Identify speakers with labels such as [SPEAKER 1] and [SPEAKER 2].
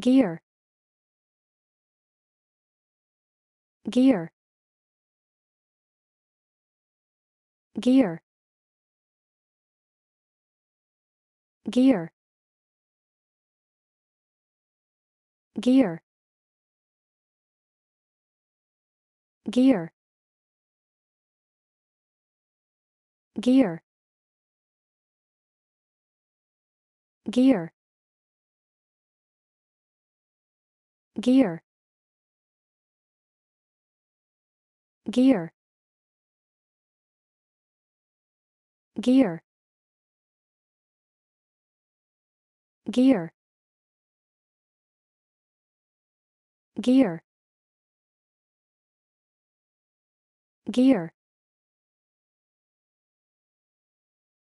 [SPEAKER 1] gear gear gear gear gear gear gear gear gear gear gear gear gear gear